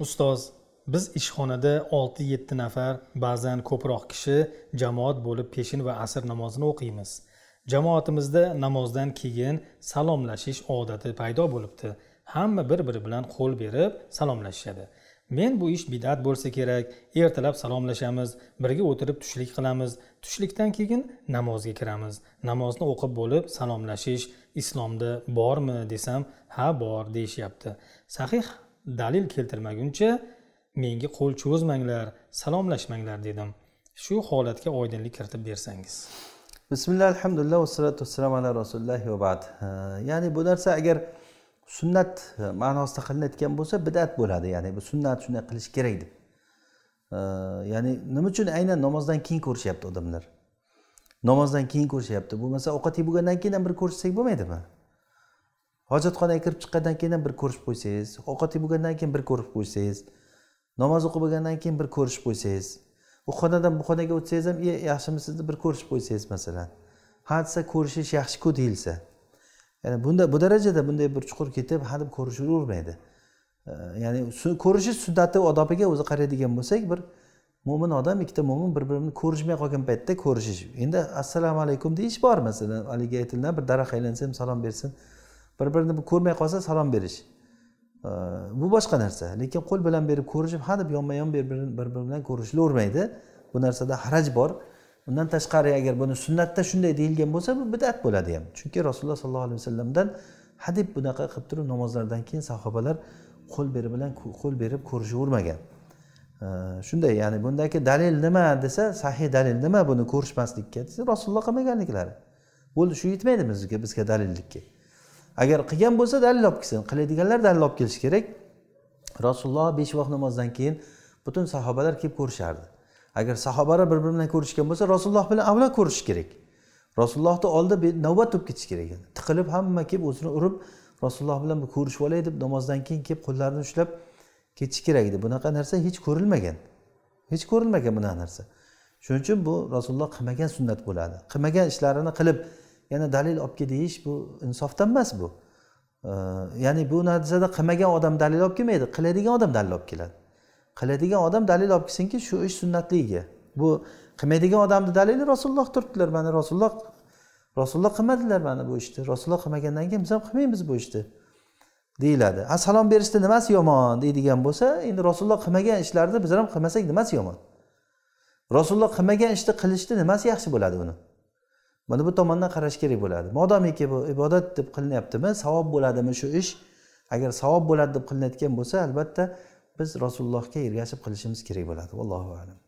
ustoz biz ishxonada olti yetti nafar ba'zan ko'proq kishi jamoat bo'lib peshin va asr namozini o'qiymiz jamoatimizda namozdan keyin salomlashish odati paydo bo'libdi hamma bir biri bilan qo'l berib salomlashishadi men bu ish bidat bo'lsa kerak ertalab salomlashamiz birga o'tirib tushlik qilamiz tushlikdan keyin namozga kiramiz namozni o'qib bo'lib salomlashish islomda bormi desam ha bor deyishyapti sahih dalil keltirmaguncha menga qo'l cho'zmanglar salomlashmanglar dedim shu holatga oydinlik kiritib bersangiz bismillah alhamdulillah vassalatu vassalamu ala rasulillahi va bad ya'ni bu narsa agar sunnat ma'nosida qilinayotgan bo'lsa bidat bo'ladi ya'ni bu sunnat shunday qilish kerak deb ya'ni nima uchun aynan namozdan keyin ko'rishyapti odamlar namozdan keyin ko'rishyapti bo'lmasa ovqat yeb bo'lgandan keyin ham bir ko'rishsak bo'lmaydimi hojatxonaga kirib chiqqandan keyin ham bir ko'rishib qo'ysangiz ovqat yeb bo'lgandan keyin bir ko'rib qo'ysangiz namoz o'qib bo'lgandan keyin bir ko'rishib qo'ysangiz u xonadan bu xonaga o'tsangiz ham yaxshimisiz deb bir ko'rishib qo'ysangiz masalan ha desa ko'rishish yaxshiku deyilsa ya'ni bunda bu darajada bunday bir chuqur ketib ha deb ko'rishavermaydi ya'ni ko'rishish sunnati odobiga o'zi qaraydigan bo'lsak bir mo'min odam ikkita mo'min bir birini ko'rishmay qolgan paytda ko'rishish endi assalomu alaykum deyish bor masalan haligi aytilgan bir daraxt aylansa ham salom bersin bir birini ko'rmay qolsa salom berish bu boshqa narsa lekin qo'l bilan berib ko'rishib hadeb yonma yon bir biri bilan ko'rishilavermaydi bu narsada haraj bor undan tashqari agar buni sunnatda shunday deyilgan bo'lsa bu bidat bo'ladi ham chunki rasululloh sollallohu alayhi vasallamdan hadeb bunaqa qilib turib namozlardan keyin sahobalar qo'l beri bilan qo'l berib ko'rishavermagan shunday ya'ni bundagi dalil nima desa sahiy dalil nima buni ko'rishmaslikka desa rasululloh qilmaganliklari bo'ldi shu yetmaydi bizga bizga dalillikka agar qilgan bo'lsa dalil olib kelsin qiladiganlar dalil olib kelishi kerak rasululloh besh vaqt namozdan keyin butun sahobalar kelib ko'rishardi agar sahobalar bir biri bilan ko'rishgan bo'lsa rasululloh bilan avval ko'rish kerak rasulullohni oldida navbat bo'lib ketishi kerak edi tiqilib hamma kelib o'zini urib rasululloh bilan bir ko'rishib olay deb namozdan keyin kelib qo'llarini ushlab ketishi kerak edi bunaqa narsa hech ko'rilmagan hech ko'rilmagan bunaqa narsa shuning uchun bu rasululloh qilmagan sunnat bo'ladi qilmagan ishlarini qilib yana dalil olib kel deyish bu insofdan emas bu ya'ni bu narsada qilmagan odam dalil olib kelmaydi qiladigan odam dalil olib keladi qiladigan odam dalil olib kelsinki shu ish sunnatligiga bu qilmaydigan odamni dalili rasululloh turibdilar mana rasululloh rasululloh qilmadilar mana bu ishni rasululloh qilmagandan keyin biz ham qilmaymiz bu ishni deyiladi a salom berishni nimasi yomon deydigan bo'lsa endi rasululloh qilmagan ishlarni bizlar ham qilmasak nimasi yomon rasululloh qilmagan ishni qilishni nimasi yaxshi bo'ladi uni mana bu tomondan qarash kerak bo'ladi modomiki bu ibodat deb qilinyaptimi savob bo'ladimi shu ish agar savob bo'ladi deb qilinayotgan bo'lsa albatta biz rasulullohga ergashib qilishimiz kerak bo'ladi allohu alam